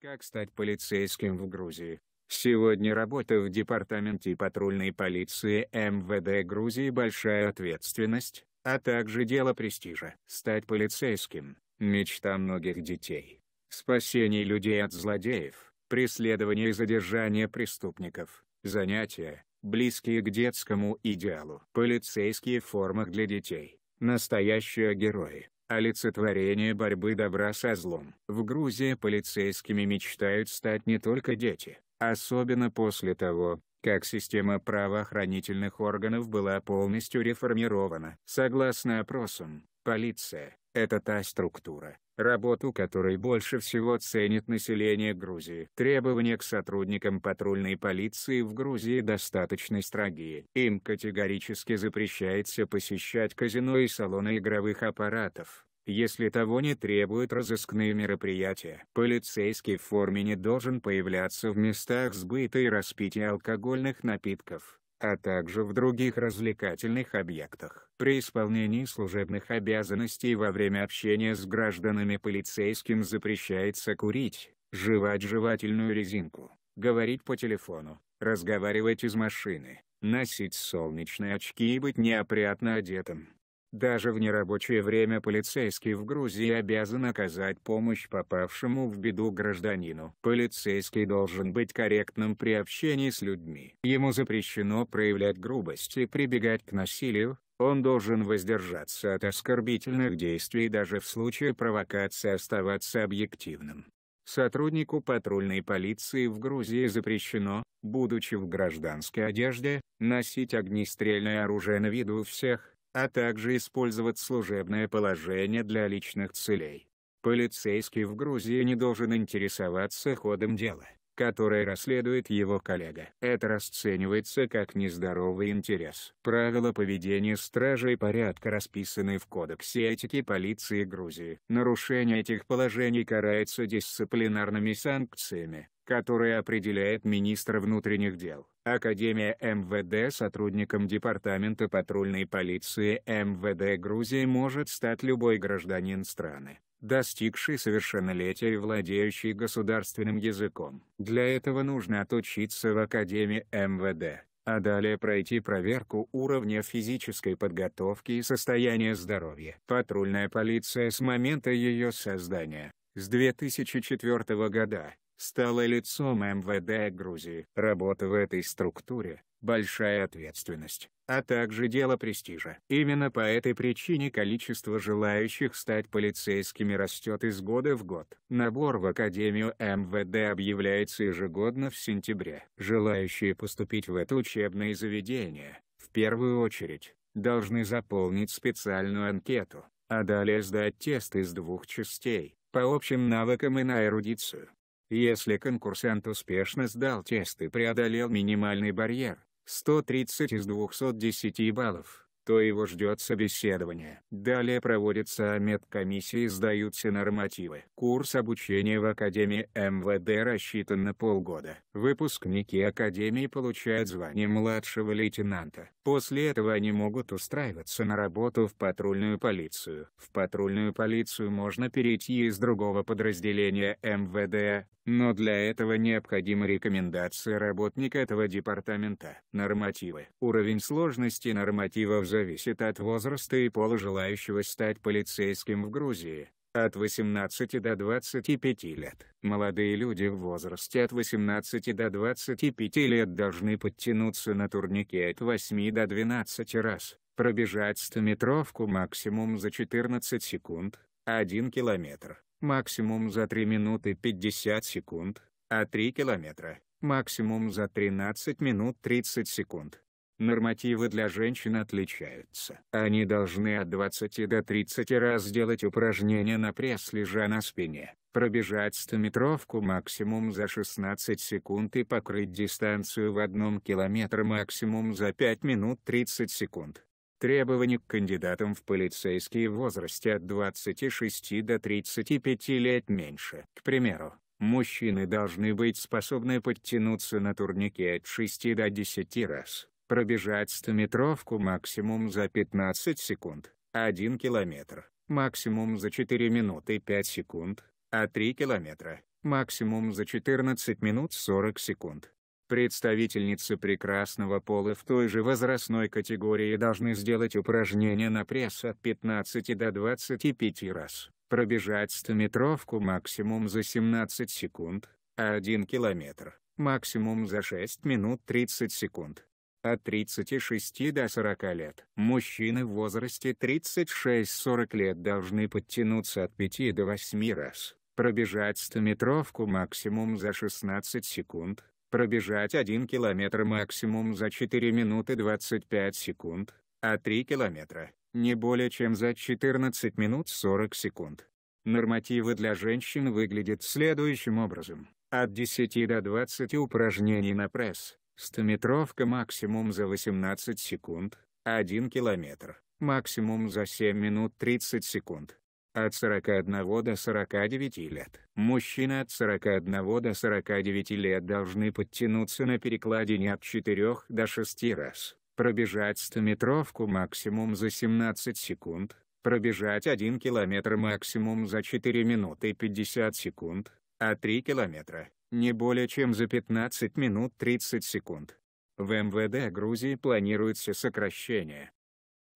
Как стать полицейским в Грузии? Сегодня работа в департаменте патрульной полиции МВД Грузии большая ответственность, а также дело престижа. Стать полицейским – мечта многих детей. Спасение людей от злодеев, преследование и задержание преступников, занятия, близкие к детскому идеалу. Полицейские в формах для детей – настоящие герои олицетворение борьбы добра со злом. В Грузии полицейскими мечтают стать не только дети, особенно после того, как система правоохранительных органов была полностью реформирована. Согласно опросам, полиция – это та структура, работу которой больше всего ценит население Грузии. Требования к сотрудникам патрульной полиции в Грузии достаточно строгие. Им категорически запрещается посещать казино и салоны игровых аппаратов если того не требуют разыскные мероприятия. Полицейский в форме не должен появляться в местах сбыта и распития алкогольных напитков, а также в других развлекательных объектах. При исполнении служебных обязанностей во время общения с гражданами полицейским запрещается курить, жевать жевательную резинку, говорить по телефону, разговаривать из машины, носить солнечные очки и быть неопрятно одетым. Даже в нерабочее время полицейский в Грузии обязан оказать помощь попавшему в беду гражданину. Полицейский должен быть корректным при общении с людьми. Ему запрещено проявлять грубость и прибегать к насилию, он должен воздержаться от оскорбительных действий даже в случае провокации оставаться объективным. Сотруднику патрульной полиции в Грузии запрещено, будучи в гражданской одежде, носить огнестрельное оружие на виду у всех, а также использовать служебное положение для личных целей. Полицейский в Грузии не должен интересоваться ходом дела которое расследует его коллега. Это расценивается как нездоровый интерес. Правила поведения стражей порядка расписаны в Кодексе этики полиции Грузии. Нарушение этих положений карается дисциплинарными санкциями, которые определяет министр внутренних дел. Академия МВД сотрудником Департамента патрульной полиции МВД Грузии может стать любой гражданин страны достигший совершеннолетия и владеющий государственным языком. Для этого нужно отучиться в Академии МВД, а далее пройти проверку уровня физической подготовки и состояния здоровья. Патрульная полиция с момента ее создания, с 2004 года, стала лицом МВД Грузии. Работа в этой структуре большая ответственность, а также дело престижа. Именно по этой причине количество желающих стать полицейскими растет из года в год. Набор в Академию МВД объявляется ежегодно в сентябре. Желающие поступить в это учебное заведение, в первую очередь, должны заполнить специальную анкету, а далее сдать тест из двух частей, по общим навыкам и на эрудицию. Если конкурсант успешно сдал тест и преодолел минимальный барьер, 130 из 210 баллов, то его ждет собеседование. Далее проводится медкомиссия и сдаются нормативы. Курс обучения в Академии МВД рассчитан на полгода. Выпускники Академии получают звание младшего лейтенанта. После этого они могут устраиваться на работу в патрульную полицию. В патрульную полицию можно перейти из другого подразделения МВД, но для этого необходима рекомендация работника этого департамента. Нормативы. Уровень сложности нормативов зависит от возраста и пола желающего стать полицейским в Грузии от 18 до 25 лет. Молодые люди в возрасте от 18 до 25 лет должны подтянуться на турнике от 8 до 12 раз, пробежать 100-метровку максимум за 14 секунд, 1 километр, максимум за 3 минуты 50 секунд, а 3 километра, максимум за 13 минут 30 секунд. Нормативы для женщин отличаются. Они должны от 20 до 30 раз делать упражнения на пресс лежа на спине, пробежать стометровку максимум за 16 секунд и покрыть дистанцию в одном километр максимум за 5 минут 30 секунд. Требования к кандидатам в полицейские в возрасте от 26 до 35 лет меньше. К примеру, мужчины должны быть способны подтянуться на турнике от 6 до 10 раз, Пробежать стометровку максимум за 15 секунд, 1 километр максимум за 4 минуты 5 секунд, а 3 километра максимум за 14 минут 40 секунд. Представительницы прекрасного пола в той же возрастной категории должны сделать упражнения на пресс от 15 до 25 раз, пробежать стометровку максимум за 17 секунд, а 1 километр максимум за 6 минут 30 секунд от 36 до 40 лет. Мужчины в возрасте 36-40 лет должны подтянуться от 5 до 8 раз, пробежать стометровку максимум за 16 секунд, пробежать 1 километр максимум за 4 минуты 25 секунд, а 3 километра – не более чем за 14 минут 40 секунд. Нормативы для женщин выглядят следующим образом. От 10 до 20 упражнений на пресс, 100-метровка максимум за 18 секунд, 1 километр максимум за 7 минут 30 секунд. От 41 до 49 лет. Мужчины от 41 до 49 лет должны подтянуться на перекладине от 4 до 6 раз, пробежать 100-метровку максимум за 17 секунд, пробежать 1 километр максимум за 4 минуты 50 секунд, а 3 километра не более чем за 15 минут 30 секунд. В МВД Грузии планируется сокращение.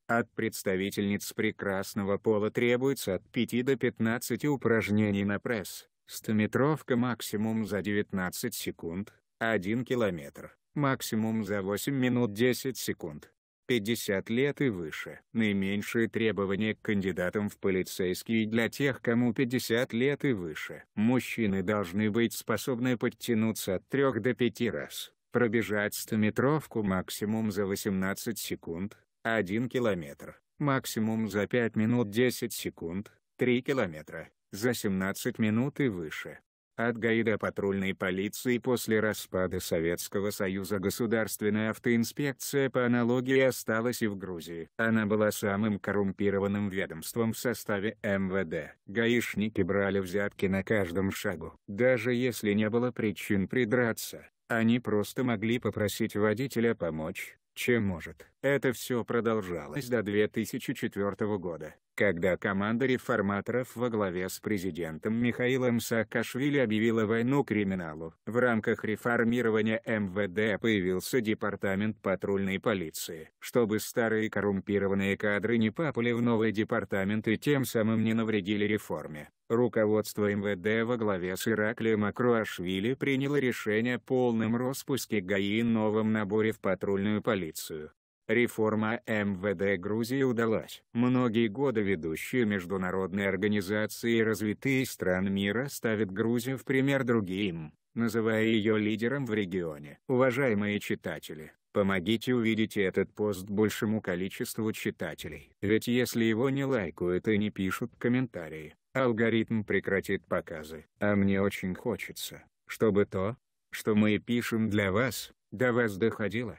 От представительниц прекрасного пола требуется от 5 до 15 упражнений на пресс, стометровка максимум за 19 секунд, 1 километр, максимум за 8 минут 10 секунд, 50 лет и выше. Наименьшие требования к кандидатам в полицейские для тех, кому 50 лет и выше. Мужчины должны быть способны подтянуться от 3 до 5 раз, пробежать 100-метровку максимум за 18 секунд, 1 километр, максимум за 5 минут 10 секунд, 3 километра, за 17 минут и выше. От Гаи до патрульной полиции после распада Советского Союза государственная автоинспекция по аналогии осталась и в Грузии. Она была самым коррумпированным ведомством в составе МВД. Гаишники брали взятки на каждом шагу. Даже если не было причин придраться, они просто могли попросить водителя помочь, чем может. Это все продолжалось до 2004 года, когда команда реформаторов во главе с президентом Михаилом Саакашвили объявила войну криминалу. В рамках реформирования МВД появился департамент патрульной полиции, чтобы старые коррумпированные кадры не попали в новый департамент и тем самым не навредили реформе. Руководство МВД во главе с Ираклием Акруашвили приняло решение о полном распуске ГАИ и новом наборе в патрульную полицию. Реформа МВД Грузии удалась. Многие годы ведущие международные организации и развитые стран мира ставят Грузию в пример другим, называя ее лидером в регионе. Уважаемые читатели, Помогите увидеть этот пост большему количеству читателей. Ведь если его не лайкают и не пишут комментарии, алгоритм прекратит показы. А мне очень хочется, чтобы то, что мы пишем для вас, до вас доходило.